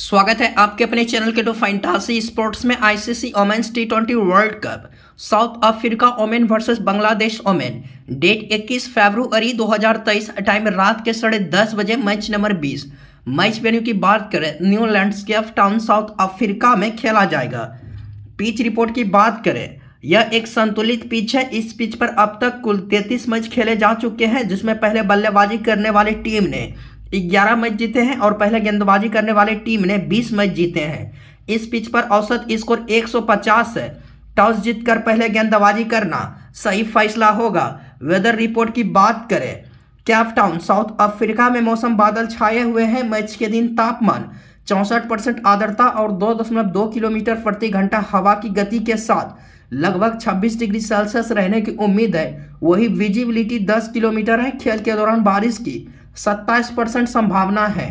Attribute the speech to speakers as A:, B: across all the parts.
A: स्वागत है आपके अपने चैनल के टू फाइंटासी स्पोर्ट्स में ICC women's T twenty world cup South Africa women versus Bangladesh women date 21 February 2023 time रात के साढ़े दस बजे मैच नंबर 20 मैच वेन्यू की बात करें new landscape town South Africa में खेला जाएगा पिच रिपोर्ट की बात करें यह एक संतुलित पिच है इस पिच पर अब तक कुल तैतीस मैच खेले जा चुके हैं जिसमें पहले बल्लेबाजी करने वाली टीम ने ग्यारह मैच जीते हैं और पहले गेंदबाजी करने वाले टीम ने 20 मैच जीते हैं इस पिच पर औसत स्कोर 150 है टॉस जीतकर पहले गेंदबाजी करना सही फैसला होगा वेदर रिपोर्ट की बात करें कैपटाउन साउथ अफ्रीका में मौसम बादल छाए हुए हैं मैच के दिन तापमान चौंसठ परसेंट आर्द्रता और 2.2 किलोमीटर प्रति घंटा हवा की गति के साथ लगभग 26 डिग्री सेल्सियस रहने की उम्मीद है वही विजिबिलिटी 10 किलोमीटर है खेल के दौरान बारिश की सत्ताईस परसेंट संभावना है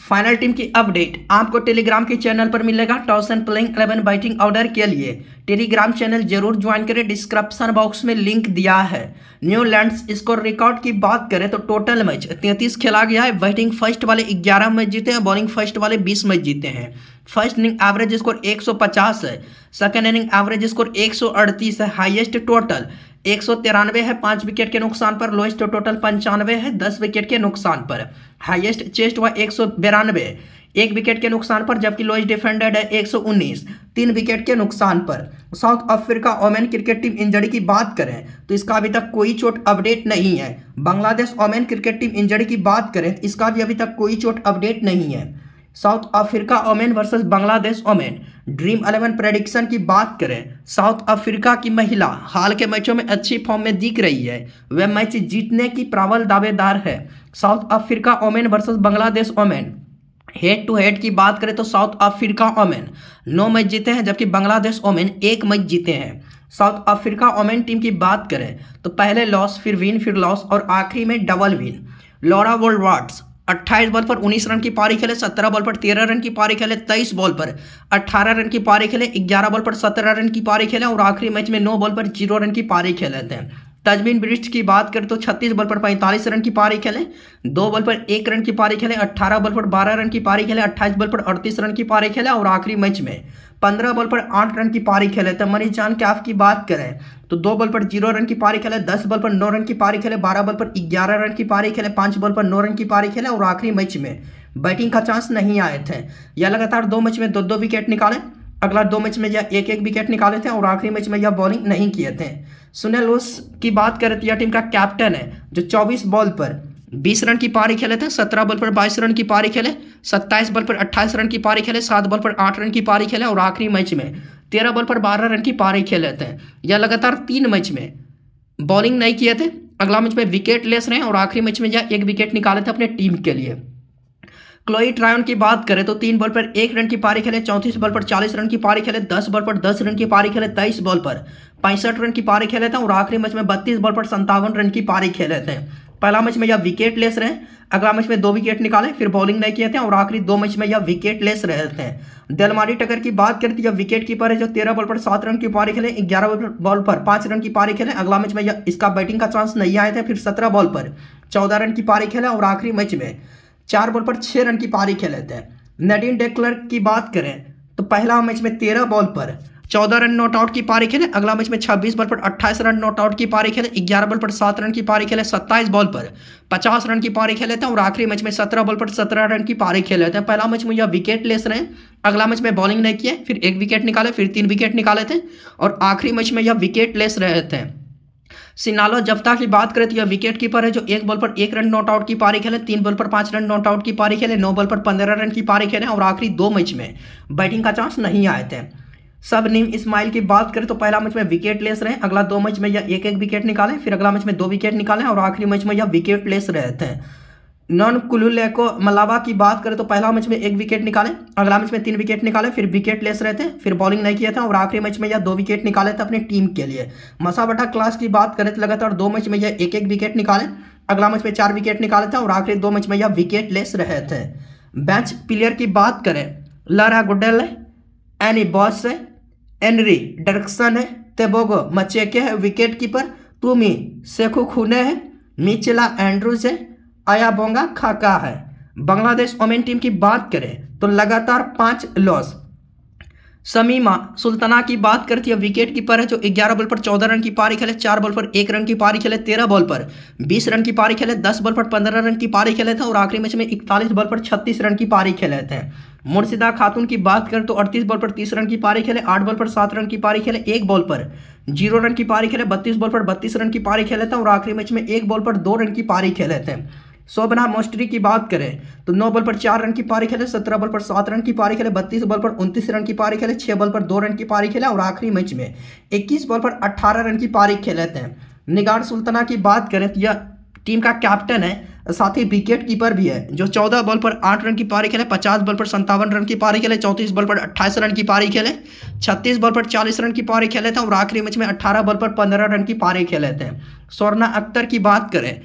A: फाइनल टीम की अपडेट आपको टेलीग्राम के चैनल पर मिलेगा toss and playing eleven batting order के लिए टेलीग्राम चैनल जरूर ज्वाइन करें डिस्क्रिप्शन बॉक्स में लिंक दिया है न्यूलैंड स्कोर रिकॉर्ड की बात करें तो टोटल मैच 33 खेला गया है बैटिंग फर्स्ट वाले 11 मैच जीते हैं बॉलिंग फर्स्ट वाले 20 मैच जीते हैं फर्स्ट इनिंग एवरेज स्कोर 150 है सेकेंड इनिंग एवरेज स्कोर 138 है हाईएस्ट टोटल एक सौ तिरानवे है पाँच विकेट के नुकसान पर लोएस्ट टोटल पंचानवे है दस विकेट के नुकसान पर हाईएस्ट चेस्ट हुआ एक सौ बिरानवे एक विकेट के नुकसान पर जबकि लोएस्ट डिफेंडेड है 119 तीन विकेट के नुकसान पर South Africa women cricket team injury की बात करें तो इसका अभी तक कोई चोट अपडेट नहीं है Bangladesh women cricket team injury की बात करें तो इसका भी अभी तक कोई चोट अपडेट नहीं है South Africa women versus Bangladesh women dream eleven prediction की बात करें साउथ अफ्रीका की महिला हाल के मैचों में अच्छी फॉर्म में दिख रही है वह मैच जीतने की प्रावल दावेदार है South Africa women versus Bangladesh women head to head की बात करें तो साउथ अफ्रीका ओमेन नौ मैच जीते हैं जबकि बांग्लादेश ओमेन एक मैच जीते हैं साउथ अफ्रीका ओमेन टीम की बात करें तो पहले लॉस फिर विन फिर लॉस और आखिरी में double win Laura world 28 ball पर उन्नीस रन की पारी खेले सत्रह बॉल पर तेरह रन की पारी खेले तेईस बॉल पर 18 रन की पारी खेले ग्यारह बॉल पर सत्रह रन की पारी खेले और आखिरी मैच में नौ बॉल पर जीरो रन की पारी खेले थे तजमीन ब्रिस्ट की बात करें तो छत्तीस बॉल पर पैंतालीस रन की पारी खेले दो बॉल पर एक रन की पारी खेले 18 बॉल पर बारह रन की पारी खेले अट्ठाईस बॉल पर अड़तीस रन की पारी खेले और आखिरी मैच में पंद्रह बॉल पर आठ रन की पारी खेले तो मनीष जान के आपकी बात करें तो दो बॉल पर जीरो रन की पारी खेले दस बॉल पर नौ रन की पारी खेले बारह बॉल पर ग्यारह रन की पारी खेले पाँच बॉल पर नौ रन की पारी खेले और आखिरी मैच में बैटिंग का चांस नहीं आए थे या लगातार दो मैच में दो दो विकेट निकाले अगला दो मैच में या एक एक विकेट निकाले थे और आखिरी मैच में यह बॉलिंग नहीं किए थे सुनील उस की बात करें तो यह टीम का कैप्टन है जो 24 बॉल पर बीस रन की पारी खेले थे सत्रह बॉल पर बाईस रन की पारी खेले सत्ताईस बॉल पर अट्ठाईस रन की पारी खेले सात बॉल पर आठ रन की पारी खेले और आखिरी मैच में तेरह बॉल पर बारह रन की पारी खेले थे या लगातार तीन मैच में बॉलिंग नहीं किए थे अगला मैच में विकेट लेस रहे और आखिरी मैच में या एक विकेट निकाले थे अपने टीम के लिए क्लोई ट्रायन की बात करें तो तीन बॉल पर एक रन की पारी खेले चौंतीस बॉल पर चालीस रन की पारी खेले दस बॉल पर दस रन की पारी खेले तेईस बॉल पर पैंसठ रन की पारी खेले थे और आखिरी मैच में बत्तीस बॉल पर संतावन रन की पारी खेले थे पहला मैच में यह विकेट लेस रहे अगला मैच में दो विकेट निकाले फिर बॉलिंग नहीं किए थे और आखिरी दो मैच में यह विकेट लेस रहे थे डेलमारी टकर की बात करें तो यह विकेट कीपर है जो तेरह बॉल पर सात रन की पारी खेले ग्यारह बॉल पर पाँच रन की पारी खेले अगला मैच में यह इसका बैटिंग का चांस नहीं आए थे फिर सत्रह बॉल पर चौदह रन की पारी खेले और आखिरी मैच में चार बॉल पर छः रन की पारी खेले थे नडीन डेक्लर की बात करें तो पहला मैच में तेरह बॉल पर चौदह रन नॉट आउट की पारी खेले अगला मैच में छब्बीस बॉल पर अट्ठाईस रन नॉट आउट की पारी खेले ग्यारह बॉल पर सात रन की पारी खेले सत्ताईस बॉल पर पचास रन की पारी खेले थे और आखिरी मैच में सत्रह बॉल पर सत्रह रन की पारी खेले थे पहला मैच में यह विकेट लेस रहे अगला मैच में बॉलिंग नहीं किए फिर एक विकेट निकाले फिर तीन विकेट निकाले थे और आखिरी मैच में यह विकेट लेस रहे थे सिनालो जफ्ता की बात करें तो यह विकेट कीपर है जो एक बॉल पर एक रन नॉट आउट की पारी खेले तीन बॉल पर पांच रन नॉट आउट की पारी खेले नौ बॉल पर पंद्रह रन की पारी खेले और आखिरी दो मैच में बैटिंग का चांस नहीं आए थे सब नीम इस्माइल की बात करें तो पहला मैच में विकेट लेस रहे अगला दो मैच में या एक एक विकेट निकालें फिर अगला मैच में दो विकेट निकालें और आखिरी मैच में यह विकेट लेस रहे थे नॉन कुलुलेको मलावा की बात करें तो पहला मैच में एक विकेट निकाले अगला मैच में तीन विकेट निकाले फिर विकेट लेस रहे थे फिर बॉलिंग नहीं किया था और आखिरी मैच में या दो विकेट निकाले थे अपनी टीम के लिए मसावटा क्लास की बात करें तो लगातार दो मैच में यह एक एक विकेट निकाले अगला मैच में चार विकेट निकाले थे और आखिरी दो मैच में यह विकेट लेस रहे थे बैच प्लेयर की बात करें लारा गुडेल एनी बॉस है एनरी डरक्सन है तेबोगो मचेके है विकेट कीपर तुमी सेखु खुने है मिचला एंड्रूज है आया बोंगा खाका है बांग्लादेश ओमेन टीम की बात करें तो लगातार पांच लॉस समीमा सुल्ताना की बात करती है विकेट कीपर है जो 11 बॉल पर 14 रन की पारी खेले 4 बॉल पर एक रन की पारी खेले 13 बॉल पर 20 रन की पारी खेले 10 बॉल पर 15 रन की पारी खेले थे और आखिरी मैच में 41 बॉल पर 36 रन की पारी खेले थे मुर्शिदा खातून की बात करें तो 38 बॉल पर 30 रन की पारी खेले 8 बॉल पर 7 रन की पारी खेले एक बॉल पर जीरो रन की पारी खेले 32 बॉल पर 32 रन की पारी खेले थे और आखिरी मैच में एक बॉल पर दो रन की पारी खेले थे शोभना मोस्ट्री की बात करें तो नौ बॉल पर चार रन की पारी खेले सत्रह बॉल पर सात रन की पारी खेले बत्तीस बॉल पर उनतीस रन की पारी खेले छः बॉल पर दो रन की पारी खेले और आखिरी मैच में इक्कीस बॉल पर अट्ठारह रन की पारी खेले थे निगार सुल्तना की बात करें तो यह टीम का कैप्टन है साथ ही विकेट कीपर भी है जो चौदह बॉल पर आठ रन की पारी खेले पचास बॉल पर संतावन रन की पारी खेले चौंतीस बॉल पर अट्ठाईस रन की पारी खेले छत्तीस बॉल पर चालीस रन की पारी खेले थे और आखिरी मैच में अट्ठारह बॉल पर पंद्रह रन की पारी खेले थे स्वर्णा अख्तर की बात करें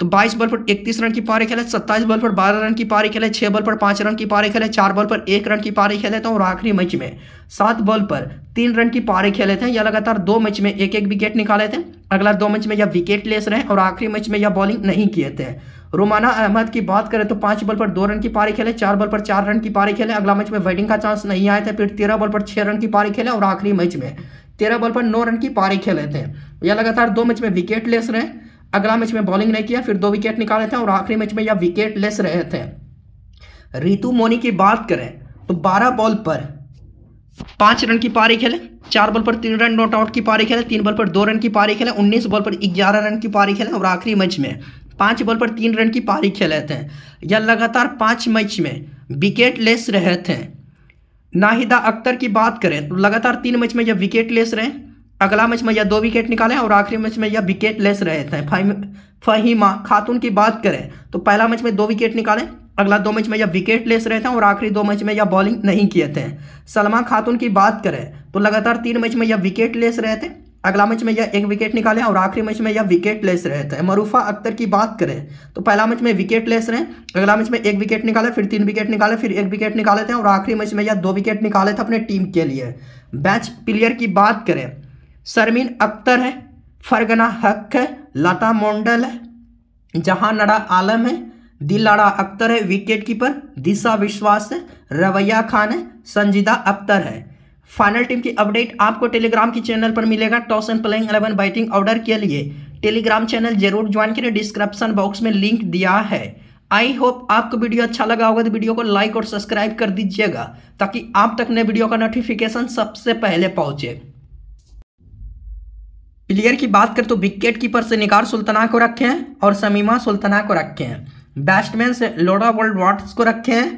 A: तो 22 बॉल पर 31 रन की पारी खेले 27 बॉल पर 12 रन की पारी खेले 6 बॉल पर 5 रन की पारी खेले 4 बॉल पर 1 तो रन की पारी खेले थे और आखिरी मैच में 7 बॉल पर 3 रन की पारी खेले थे यह लगातार दो मैच में एक एक विकेट निकाले थे अगला दो मैच में यह विकेट लेस रहे और आखिरी मैच में यह बॉलिंग नहीं किए थे रोमाना अहमद की बात करें तो पांच बॉल पर दो रन की पारी खेले चार बॉल पर चार रन की पारी खेले अगला मैच में बैटिंग का चांस नहीं आए थे फिर तेरह बॉल पर छह रन की पारी खेले और आखिरी मैच में तेरह बॉल पर नौ रन की पारी खेले थे यह लगातार दो मैच में विकेट लेस रहे अगला मैच में बॉलिंग नहीं किया फिर दो विकेट निकाले थे और आखिरी मैच में यह विकेट लेस रहे थे रितु मोनी की बात करें तो 12 बॉल पर पाँच रन की पारी खेले चार बॉल पर तीन रन नॉट आउट की पारी खेले तीन बॉल पर दो रन की पारी खेले उन्नीस बॉल पर ग्यारह रन की पारी खेले और आखिरी मैच में पाँच बॉल पर तीन रन की पारी खेले थे या लगातार पाँच मैच में विकेट लेस रहे थे नाहिदा अख्तर की बात करें तो लगातार तीन मैच में यह विकेट लेस रहे अगला मैच में यह दो विकेट निकाले और आखिरी मैच में यह विकेट लेस रहे थे फहीमा खातून की बात करें तो पहला मैच में दो विकेट निकाले अगला दो मैच में यह विकेट लेस रहे थे और आखिरी दो मैच में यह बॉलिंग नहीं किए थे सलमा खातून की बात करें तो लगातार तीन मैच में यह विकेट लेस रहे थे अगला मैच में यह एक विकेट निकाले और आखिरी मैच में यह विकेट लेस रहे थे मरूफा अख्तर की बात करें तो पहला मैच में विकेट लेस रहे अगला मैच में एक विकेट निकाले फिर तीन विकेट निकाले फिर एक विकेट निकाले थे और आखिरी मैच में यह दो विकेट निकाले थे अपने टीम के लिए बैच प्लेयर की बात करें शर्मीन अख्तर है फरगना हक है लता मोंडल है जहां नड़ा आलम है दिलाड़ा अख्तर है विकेट कीपर दिशा विश्वास है रवैया खान है संजीदा अख्तर है फाइनल टीम की अपडेट आपको टेलीग्राम की चैनल पर मिलेगा toss and playing eleven batting order के लिए टेलीग्राम चैनल जरूर ज्वाइन करें डिस्क्रिप्शन बॉक्स में लिंक दिया है आई होप आपको वीडियो अच्छा लगा होगा तो वीडियो को लाइक और सब्सक्राइब कर दीजिएगा ताकि आप तक नए वीडियो का नोटिफिकेशन सबसे पहले पहुंचे प्लेयर की बात करें तो विकेट कीपर से निकार सुल्तना को रखे हैं और समीमा सुल्तना को रखे हैं बैट्समैन से लोडा वर्ल्ड वाट्स को रखे हैं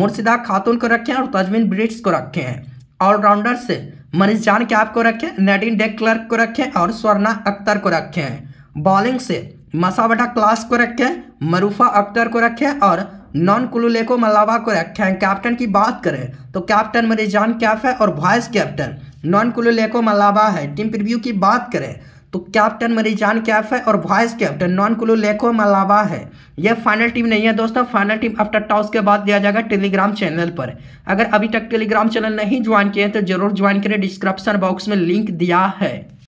A: मुर्शिदा खातून को रखे हैं और तजमीन ब्रिट्स को रखे हैं ऑलराउंडर से मनीष जान के को रखें नैडिन डेक क्लर्क को रखें और स्वर्णा अख्तर को रखे हैं बॉलिंग से मसावटा क्लास को रखें मरूफा अख्तर को रखें और नॉन कुलुलेको मलावा करेक्ट हैं कैप्टन की बात करें तो कैप्टन मरीजान कैफ है और vice captain Nonkululeko Mlaba है टीम प्रिव्यू की बात करें तो कैप्टन मरीजान कैफ है और vice captain Nonkululeko Mlaba है यह फाइनल टीम नहीं है दोस्तों फाइनल टीम आफ्टर टॉस के बाद दिया जाएगा टेलीग्राम चैनल पर अगर अभी तक टेलीग्राम चैनल नहीं ज्वाइन किए तो जरूर ज्वाइन करें डिस्क्रिप्शन बॉक्स में लिंक दिया है